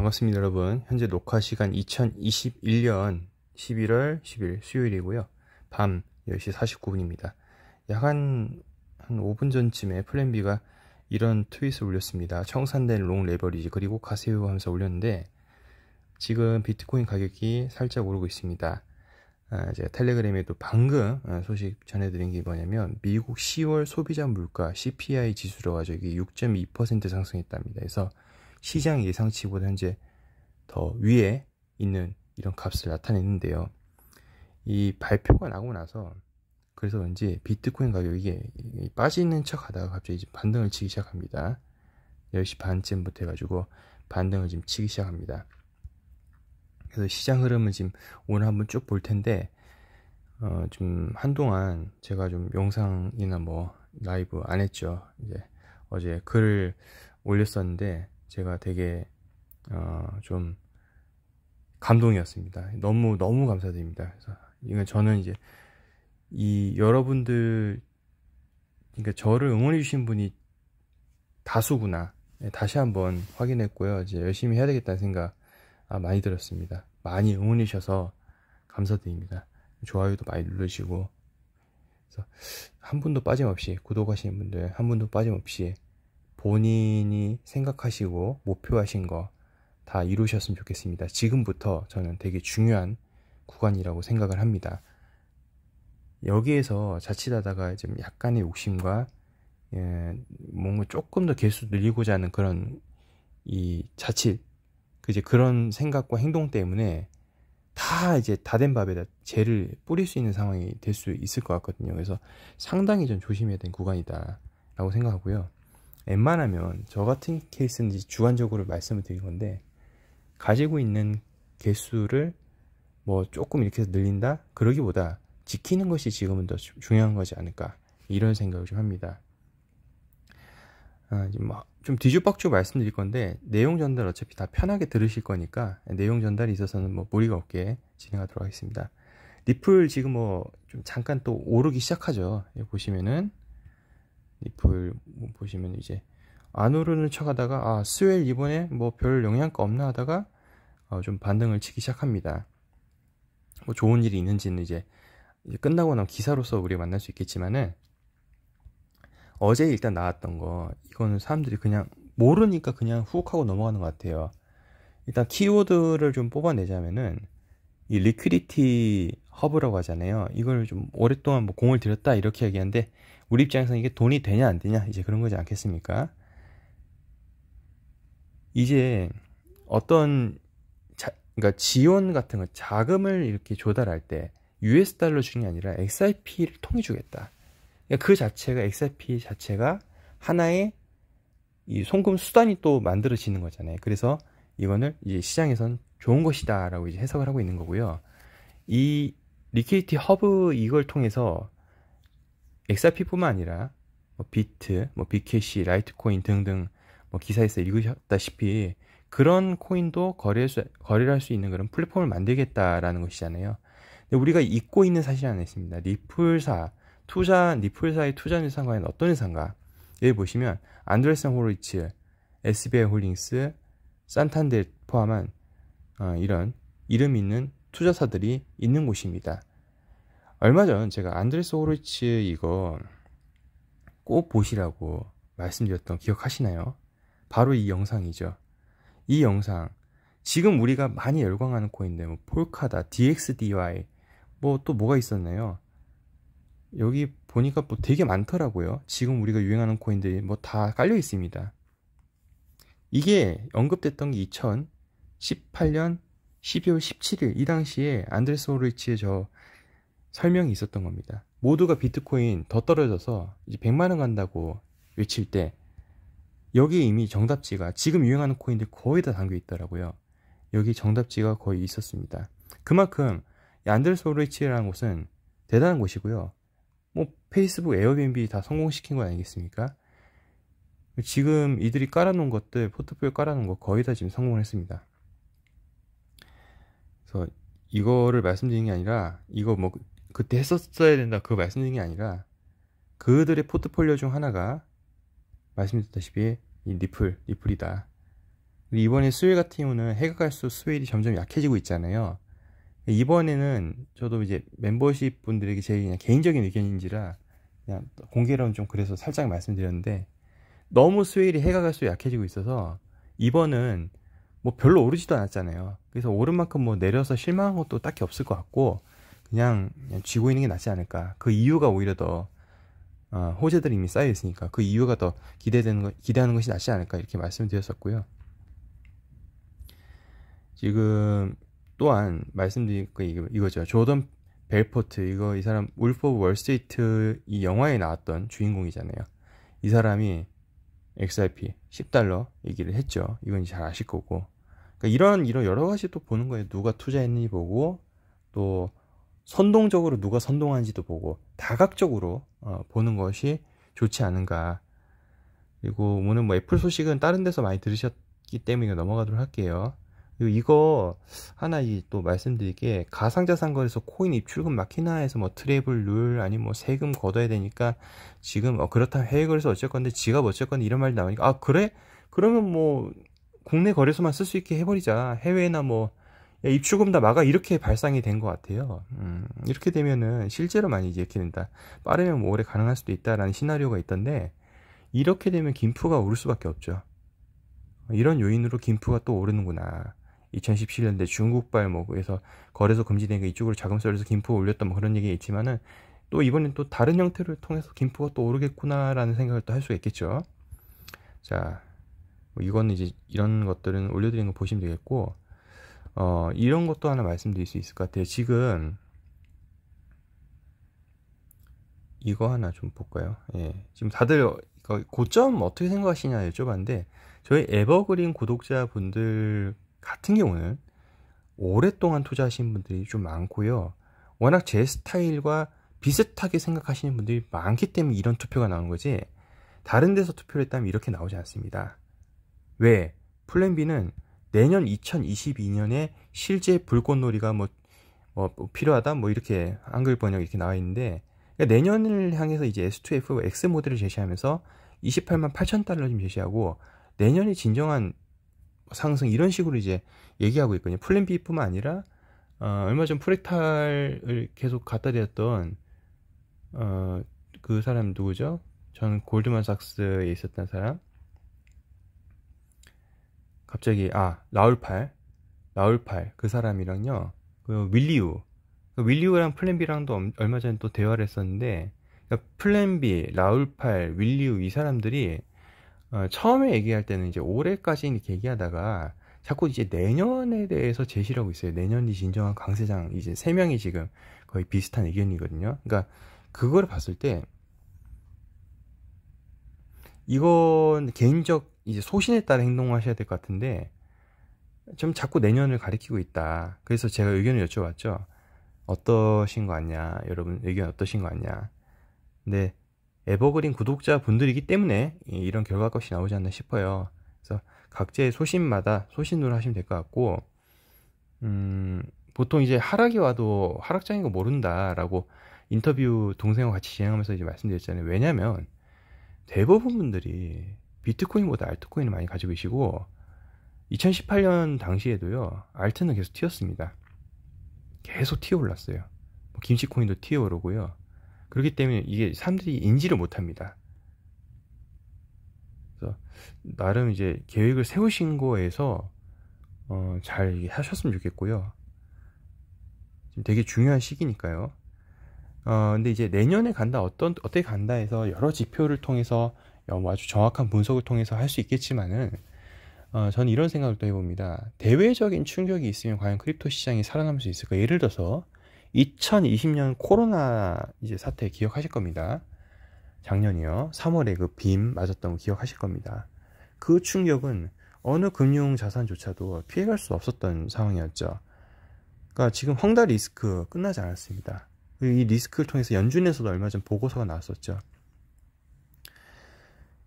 반갑습니다 여러분 현재 녹화 시간 2021년 11월 10일 수요일이고요 밤 10시 49분입니다 약 한 한 5분 전쯤에 플랜비가 이런 트윗을 올렸습니다 청산된 롱 레버리지 그리고 가세요 하면서 올렸는데 지금 비트코인 가격이 살짝 오르고 있습니다 아, 제가 텔레그램에도 방금 아, 소식 전해드린 게 뭐냐면 미국 10월 소비자 물가 CPI 지수로 가지고 이6.2% 상승했답니다 그래서 시장 예상치보다 현재 더 위에 있는 이런 값을 나타냈는데요이 발표가 나고 나서 그래서 왠지 비트코인 가격이 빠지는 척 하다가 갑자기 이제 반등을 치기 시작합니다. 10시 반쯤부터 해가지고 반등을 지금 치기 시작합니다. 그래서 시장 흐름을 지금 오늘 한번 쭉 볼 텐데, 어, 좀 한동안 제가 좀 영상이나 뭐 라이브 안 했죠. 이제 어제 글을 올렸었는데, 제가 되게 어, 좀 감동이었습니다. 너무 너무 감사드립니다. 그래서 이건 저는 이제 이 여러분들 그러니까 저를 응원해 주신 분이 다수구나 예, 다시 한번 확인했고요. 이제 열심히 해야 되겠다는 생각 아, 많이 들었습니다. 많이 응원해 주셔서 감사드립니다. 좋아요도 많이 눌러주시고 그래서 한 분도 빠짐없이 구독하시는 분들 한 분도 빠짐없이 본인이 생각하시고 목표하신 거 다 이루셨으면 좋겠습니다. 지금부터 저는 되게 중요한 구간이라고 생각을 합니다. 여기에서 자칫하다가 좀 약간의 욕심과 예, 뭔가 조금 더 개수 늘리고자 하는 그런 이 자칫 그 이제 그런 생각과 행동 때문에 다 이제 다 된 밥에다 죄를 뿌릴 수 있는 상황이 될 수 있을 것 같거든요. 그래서 상당히 좀 조심해야 되는 구간이다라고 생각하고요. 웬만하면 저 같은 케이스는 주관적으로 말씀을 드린 건데 가지고 있는 개수를 뭐 조금 이렇게 늘린다 그러기보다 지키는 것이 지금은 더 중요한 거지 않을까 이런 생각을 좀 합니다. 아, 뭐 좀 뒤죽박죽 말씀드릴 건데 내용 전달 어차피 다 편하게 들으실 거니까 내용 전달에 있어서는 뭐 무리가 없게 진행하도록 하겠습니다. 리플 지금 뭐 좀 잠깐 또 오르기 시작하죠. 예, 보시면은 리플 뭐 보시면 이제 안 오르는 척 하다가 아 스웰 이번에 뭐 별 영향가 없나 하다가 어, 좀 반등을 치기 시작합니다 뭐 좋은 일이 있는지는 이제, 이제 끝나고 나면 기사로서 우리 만날 수 있겠지만은 어제 일단 나왔던 거 이거는 사람들이 그냥 모르니까 그냥 훅 하고 넘어가는 것 같아요 일단 키워드를 좀 뽑아내자면은 이 리퀴리티 허브라고 하잖아요. 이걸 좀 오랫동안 뭐 공을 들였다 이렇게 얘기하는데 우리 입장에서는 이게 돈이 되냐 안 되냐 이제 그런 거지 않겠습니까? 이제 어떤 자, 그러니까 지원 같은 거 자금을 이렇게 조달할 때 US 달러 주는 게 아니라 XRP를 통해 주겠다. 그러니까 그 자체가 XRP 자체가 하나의 이 송금 수단이 또 만들어지는 거잖아요. 그래서 이거는 이제 시장에선 좋은 것이다라고 이제 해석을 하고 있는 거고요. 이 리케이티 허브 이걸 통해서 XRP뿐만 아니라 뭐 비트, 뭐 비캐시, 라이트코인 등등 뭐 기사에서 읽으셨다시피 그런 코인도 거래할 수, 거래를 할 수 있는 그런 플랫폼을 만들겠다라는 것이잖아요. 근데 우리가 잊고 있는 사실이 하나 있습니다. 리플사, 투자, 리플사의 투자 유상과는 어떤 회사인가? 여기 보시면 안드레슨 호로이츠, SBI 홀링스, 산탄데 포함한 어, 이런 이름 있는 투자사들이 있는 곳입니다. 얼마 전 제가 안드레스 호르츠 이거 꼭 보시라고 말씀드렸던 기억하시나요? 바로 이 영상이죠. 이 영상 지금 우리가 많이 열광하는 코인인데 뭐 폴카다, DXDY 뭐 또 뭐가 있었나요? 여기 보니까 뭐 되게 많더라고요. 지금 우리가 유행하는 코인들이 뭐다 깔려 있습니다. 이게 언급됐던 게 2018년 12월 17일 이 당시에 안드레스 오르이치의저 설명이 있었던 겁니다. 모두가 비트코인 더 떨어져서 이제 100만 원 간다고 외칠 때 여기에 이미 정답지가 지금 유행하는 코인들 거의 다 담겨 있더라고요. 여기 정답지가 거의 있었습니다. 그만큼 안드레스 오르이치라는 곳은 대단한 곳이고요. 뭐 페이스북, 에어비앤비 다 성공시킨 거 아니겠습니까? 지금 이들이 깔아놓은 것들 포트폴리오 깔아놓은 거 거의 다 지금 성공을 했습니다. 그래서 이거를 말씀드린 게 아니라 이거 뭐 그때 했었어야 된다 그 말씀드린 게 아니라 그들의 포트폴리오 중 하나가 말씀드렸다시피 이 리플 리플이다. 이번에 스웨일 같은 경우는 해가 갈수록 스웨일이 점점 약해지고 있잖아요. 이번에는 저도 이제 멤버십 분들에게 제 그냥 개인적인 의견인지라 그냥 공개론 좀 그래서 살짝 말씀드렸는데 너무 스웨일이 해가 갈수록 약해지고 있어서 이번은 뭐 별로 오르지도 않았잖아요. 그래서 오른 만큼 뭐 내려서 실망한 것도 딱히 없을 것 같고 그냥, 그냥 쥐고 있는 게 낫지 않을까. 그 이유가 오히려 더 어, 호재들이 이미 쌓여 있으니까 그 이유가 더 기대되는 거, 기대하는 것이 낫지 않을까 이렇게 말씀드렸었고요. 지금 또한 말씀드린 거 이거죠. 조던 벨포트 이거 이 사람 울프 오브 월스트리트 이 영화에 나왔던 주인공이잖아요. 이 사람이 XRP 10달러 얘기를 했죠. 이건 잘 아실 거고 그러니까 이런 이런 여러 가지 또 보는 거예요. 누가 투자했는지 보고 또 선동적으로 누가 선동한지도 보고 다각적으로 어, 보는 것이 좋지 않은가. 그리고 오늘 뭐 애플 소식은 다른 데서 많이 들으셨기 때문에 넘어가도록 할게요. 그리고 이거 하나 이또 말씀드릴 게 가상자산 거래소 코인 입출금 마키나 에서뭐 트래블 룰 아니면 뭐 세금 걷어야 되니까 지금 어 그렇다 해외 거래소 어쩔 건데 지갑 어쩔 건데 이런 말이 나오니까 아 그래? 그러면 뭐 국내 거래소만 쓸 수 있게 해버리자. 해외나 뭐 입출금 다 막아 이렇게 발상이 된 것 같아요. 음, 이렇게 되면은 실제로 많이 이렇게 된다. 빠르면 뭐 오래 가능할 수도 있다라는 시나리오가 있던데 이렇게 되면 김프가 오를 수밖에 없죠. 이런 요인으로 김프가 또 오르는구나. 2017년대 중국발 뭐 그래서 거래소 금지된 게 이쪽으로 자금 쏠려서 김프가 올렸던 뭐 그런 얘기가 있지만은 또 이번엔 또 다른 형태를 통해서 김프가 또 오르겠구나라는 생각을 또 할 수가 있겠죠. 자, 뭐 이거는 이제 이런 것들은 올려드린 거 보시면 되겠고 어, 이런 것도 하나 말씀드릴 수 있을 것 같아요. 지금 이거 하나 좀 볼까요? 예. 지금 다들 고점 어떻게 생각하시냐 여쭤봤는데 저희 에버그린 구독자분들 같은 경우는 오랫동안 투자하신 분들이 좀 많고요. 워낙 제 스타일과 비슷하게 생각하시는 분들이 많기 때문에 이런 투표가 나온 거지 다른 데서 투표를 했다면 이렇게 나오지 않습니다. 왜? 플랜 B는 내년 2022년에 실제 불꽃놀이가 뭐, 어, 뭐 필요하다 뭐 이렇게 한글 번역 이렇게 나와 있는데 그러니까 내년을 향해서 이제 S2F X 모델을 제시하면서 28만 8천 달러 좀 제시하고 내년에 진정한 상승 이런 식으로 이제 얘기하고 있거든요. 플랜 B뿐만 아니라 어, 얼마 전프랙탈을 계속 갖다 대었던 어, 그 사람 누구죠? 전 골드만삭스에 있었던 사람 갑자기 아 라울팔 라울팔 그 사람이랑요 그 윌리우 그 윌리우랑 플랜 비랑도 얼마 전에 또 대화를 했었는데 그러니까 플랜 비 라울팔 윌리우 이 사람들이 어, 처음에 얘기할 때는 이제 올해까지 이렇게 얘기하다가 자꾸 이제 내년에 대해서 제시를 하고 있어요. 내년이 진정한 강세장 이제 세 명이 지금 거의 비슷한 의견이거든요. 그러니까 그걸 봤을 때 이건 개인적 이제 소신에 따라 행동하셔야 될 것 같은데 좀 자꾸 내년을 가리키고 있다. 그래서 제가 의견을 여쭤봤죠. 어떠신 거 같냐? 여러분 의견 어떠신 거 같냐? 근데 에버그린 구독자 분들이기 때문에 이런 결과값이 나오지 않나 싶어요. 그래서 각자의 소신마다 소신으로 하시면 될 것 같고, 음, 보통 이제 하락이 와도 하락장인 거 모른다라고 인터뷰 동생과 같이 진행하면서 이제 말씀드렸잖아요. 왜냐면 대부분 분들이 비트코인보다 알트코인을 많이 가지고 계시고 2018년 당시에도요 알트는 계속 튀었습니다 계속 튀어올랐어요 뭐 김치코인도 튀어오르고요 그렇기 때문에 이게 사람들이 인지를 못합니다 그래서 나름 이제 계획을 세우신 거에서 어, 잘 하셨으면 좋겠고요 지금 되게 중요한 시기니까요 어, 근데 이제 내년에 간다 어떤 어떻게 간다 해서 여러 지표를 통해서 어, 뭐 아주 정확한 분석을 통해서 할 수 있겠지만은 어, 저는 이런 생각을 또 해봅니다. 대외적인 충격이 있으면 과연 크립토 시장이 살아남을 수 있을까? 예를 들어서 2020년 코로나 이제 사태 기억하실 겁니다. 작년이요. 3월에 그 빔 맞았던 거 기억하실 겁니다. 그 충격은 어느 금융 자산조차도 피해갈 수 없었던 상황이었죠. 그러니까 지금 헝다 리스크 끝나지 않았습니다. 이 리스크를 통해서 연준에서도 얼마 전 보고서가 나왔었죠.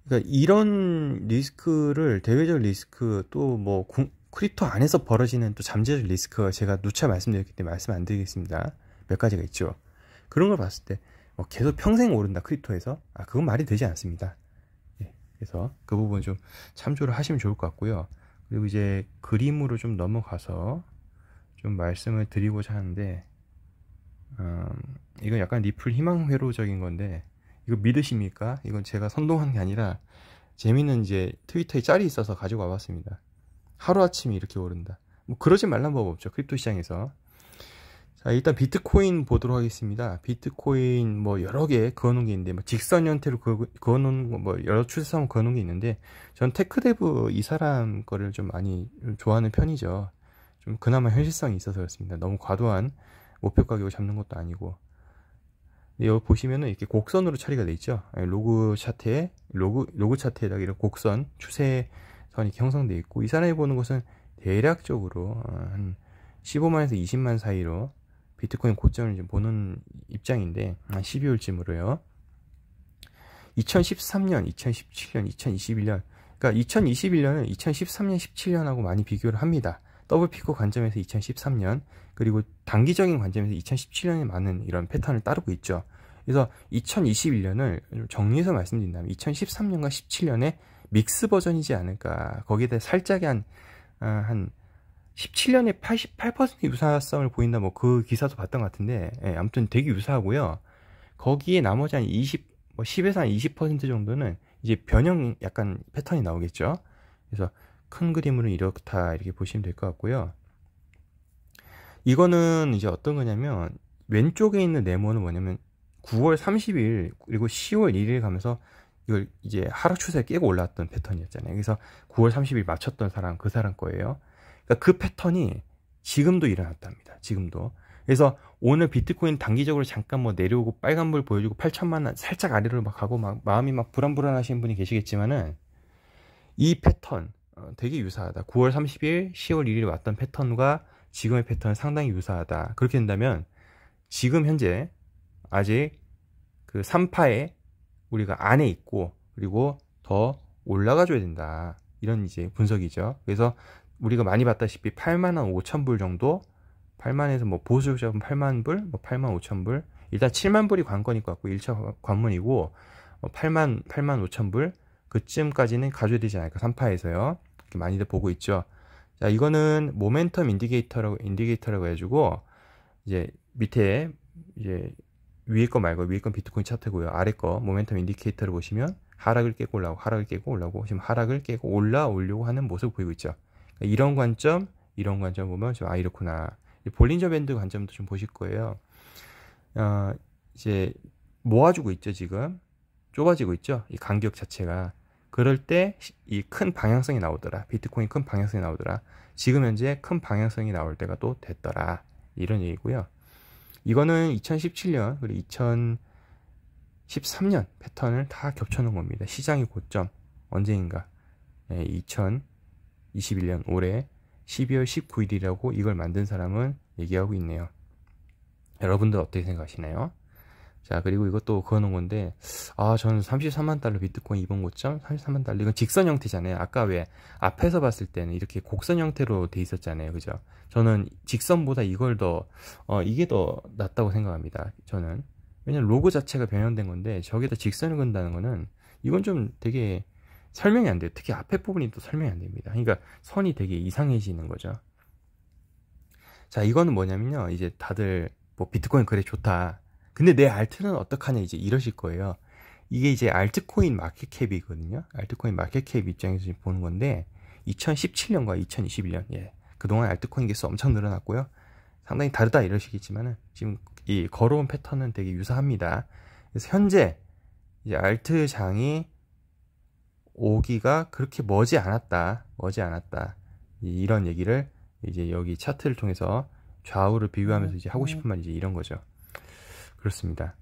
그러니까 이런 리스크를 대외적 리스크 또뭐 크립토 안에서 벌어지는 또 잠재적 리스크 제가 누차 말씀드렸기 때문에 말씀 안 드리겠습니다. 몇 가지가 있죠. 그런 걸 봤을 때뭐 계속 평생 오른다 크립토에서 아 그건 말이 되지 않습니다. 예, 그래서 그 부분 좀 참조를 하시면 좋을 것 같고요. 그리고 이제 그림으로 좀 넘어가서 좀 말씀을 드리고자 하는데 음, 이건 약간 리플 희망회로적인 건데 이거 믿으십니까? 이건 제가 선동한 게 아니라 재미는 이제 트위터에 짤이 있어서 가지고 와봤습니다. 하루아침에 이렇게 오른다. 뭐 그러지 말란 법 없죠. 크립토 시장에서. 자, 일단 비트코인 보도록 하겠습니다. 비트코인 뭐 여러 개 그어놓은 게 있는데, 뭐 직선 형태로 그어, 그어놓은 뭐 여러 추세선 그어놓은 게 있는데, 전 테크데브 이 사람 거를 좀 많이 좋아하는 편이죠. 좀 그나마 현실성이 있어서 그렇습니다. 너무 과도한 목표 가격을 잡는 것도 아니고. 여기 보시면은 이렇게 곡선으로 처리가 돼 있죠. 예, 로그 차트에 로그 로그 차트에다가 이런 곡선 추세선이 형성돼 있고 이 사람이 보는 것은 대략적으로 어, 한 15만에서 20만 사이로 비트코인 고점을 좀 보는 입장인데 한 12월쯤으로요. 2013년, 2017년, 2021년 그러니까 2021년은 2013년, 17년하고 많이 비교를 합니다. 더블 피크 관점에서 2013년 그리고 단기적인 관점에서 2017년에 많은 이런 패턴을 따르고 있죠. 그래서 2021년을 정리해서 말씀드린다면 2013년과 17년에 믹스 버전이지 않을까. 거기에 대해 살짝의 한, 아, 한 17년에 88% 유사성을 보인다 뭐 그 기사도 봤던 것 같은데 예, 아무튼 되게 유사하고요. 거기에 나머지 한 20, 뭐 10에서 한 20% 정도는 이제 변형 약간 패턴이 나오겠죠. 그래서 큰 그림으로 이렇다 이렇게 보시면 될 것 같고요. 이거는 이제 어떤 거냐면 왼쪽에 있는 네모는 뭐냐면 9월 30일 그리고 10월 1일 가면서 이걸 이제 하락 추세 깨고 올라왔던 패턴이었잖아요. 그래서 9월 30일 맞췄던 사람 그 사람 거예요. 그러니까 그 패턴이 지금도 일어났답니다. 지금도. 그래서 오늘 비트코인 단기적으로 잠깐 뭐 내려오고 빨간불 보여주고 8천만 원 살짝 아래로 막 가고 막 마음이 막 불안불안하신 분이 계시겠지만은 이 패턴 어, 되게 유사하다. 9월 30일, 10월 1일 왔던 패턴과 지금의 패턴은 상당히 유사하다. 그렇게 된다면 지금 현재 아직 그 3파에 우리가 안에 있고 그리고 더 올라가 줘야 된다. 이런 이제 분석이죠. 그래서 우리가 많이 봤다시피 8만 원 5천 불 정도 8만에서 뭐 보수 적은 8만 불, 뭐 8만 5천 불 일단 7만 불이 관건일 것 같고 1차 관문이고 8만 뭐 8만 5천 불 그쯤까지는 가져야 되지 않을까 3파에서요 이렇게 많이들 보고 있죠 자 이거는 모멘텀 인디게이터라고 인디게이터라고 해주고 이제 밑에 이제 위에 거 말고 위에 건 비트코인 차트고요 아래 거 모멘텀 인디케이터를 보시면 하락을 깨고 올라오고 하락을 깨고 올라오고 지금 하락을 깨고 올라오려고 하는 모습을 보이고 있죠 그러니까 이런 관점 이런 관점 보면 좀 아 이렇구나 볼린저 밴드 관점도 좀 보실 거예요 어, 이제 모아주고 있죠 지금 좁아지고 있죠 이 간격 자체가 그럴 때 이 큰 방향성이 나오더라. 비트코인 큰 방향성이 나오더라. 지금 현재 큰 방향성이 나올 때가 또 됐더라. 이런 얘기고요. 이거는 2017년 그리고 2013년 패턴을 다 겹쳐놓은 겁니다. 시장의 고점 언제인가? 2021년 예, 올해 12월 19일이라고 이걸 만든 사람은 얘기하고 있네요. 여러분들 어떻게 생각하시나요? 자 그리고 이것도 그어놓은 건데 아 저는 33만 달러 비트코인 이번 고점 33만 달러 이건 직선 형태잖아요 아까 왜 앞에서 봤을 때는 이렇게 곡선 형태로 돼 있었잖아요 그죠 저는 직선보다 이걸 더 어, 이게 더 낫다고 생각합니다 저는 왜냐면 로고 자체가 변형된 건데 저기다 직선을 건다는 거는 이건 좀 되게 설명이 안 돼요 특히 앞에 부분이 또 설명이 안 됩니다 그러니까 선이 되게 이상해지는 거죠 자 이거는 뭐냐면요 이제 다들 뭐 비트코인 그래 좋다 근데 내 알트는 어떡하냐 이제 이러실 거예요. 이게 이제 알트코인 마켓캡이거든요. 알트코인 마켓캡 입장에서 보는 건데 2017년과 2021년 예. 그동안 알트코인 개수 엄청 늘어났고요. 상당히 다르다 이러시겠지만은 지금 이 걸어온 패턴은 되게 유사합니다. 그래서 현재 이제 알트장이 오기가 그렇게 머지 않았다. 머지 않았다. 이런 얘기를 이제 여기 차트를 통해서 좌우를 비교하면서 이제 하고 싶은 말이 이제 이런 거죠. 그렇습니다.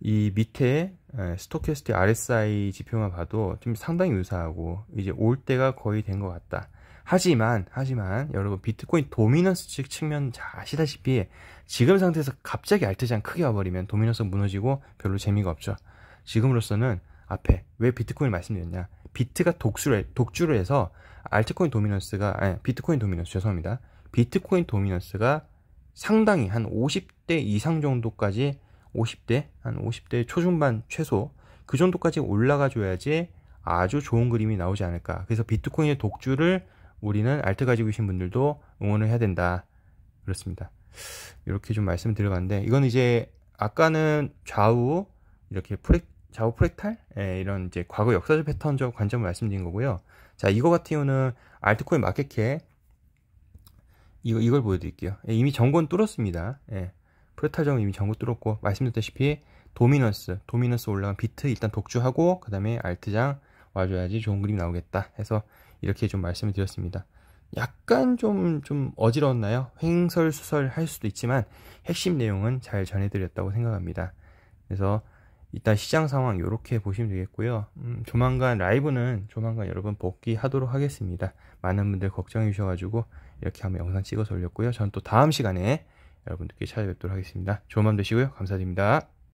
이 밑에 스토캐스트 RSI 지표만 봐도 좀 상당히 유사하고 이제 올 때가 거의 된 것 같다. 하지만 하지만 여러분 비트코인 도미넌스 측 측면 잘 아시다시피 지금 상태에서 갑자기 알트장 크게 와버리면 도미넌스 무너지고 별로 재미가 없죠. 지금으로서는 앞에 왜 비트코인 을 말씀드렸냐? 비트가 독수를 독주를 해서 알트코인 도미넌스가 아니, 비트코인 도미넌스 죄송합니다. 비트코인 도미넌스가 상당히 한 50대 이상 정도까지 50대 한 50대 초중반 최소 그 정도까지 올라가 줘야지 아주 좋은 그림이 나오지 않을까. 그래서 비트코인의 독주를 우리는 알트 가지고 계신 분들도 응원을 해야 된다. 그렇습니다. 이렇게 좀 말씀 을 드려봤는데 이건 이제 아까는 좌우 이렇게 프렉 좌우 프렉탈 예, 이런 이제 과거 역사적 패턴적 관점을 말씀드린 거고요. 자 이거 같은 경우는 알트코인 마켓캡 이거, 이걸 보여드릴게요. 예, 이미 전권 뚫었습니다. 예, 프로타정 이미 전권 뚫었고, 말씀드렸다시피 도미넌스, 도미넌스 올라간 비트 일단 독주하고, 그 다음에 알트장 와줘야지 좋은 그림 나오겠다 해서 이렇게 좀 말씀을 드렸습니다. 약간 좀, 좀 어지러웠나요? 횡설수설 할 수도 있지만 핵심 내용은 잘 전해드렸다고 생각합니다. 그래서 일단 시장 상황 이렇게 보시면 되겠고요. 음, 조만간 라이브는 조만간 여러분 복귀하도록 하겠습니다. 많은 분들 걱정해 주셔가지고 이렇게 한번 영상 찍어서 올렸고요. 저는 또 다음 시간에 여러분들께 찾아뵙도록 하겠습니다. 좋은 밤 되시고요. 감사드립니다.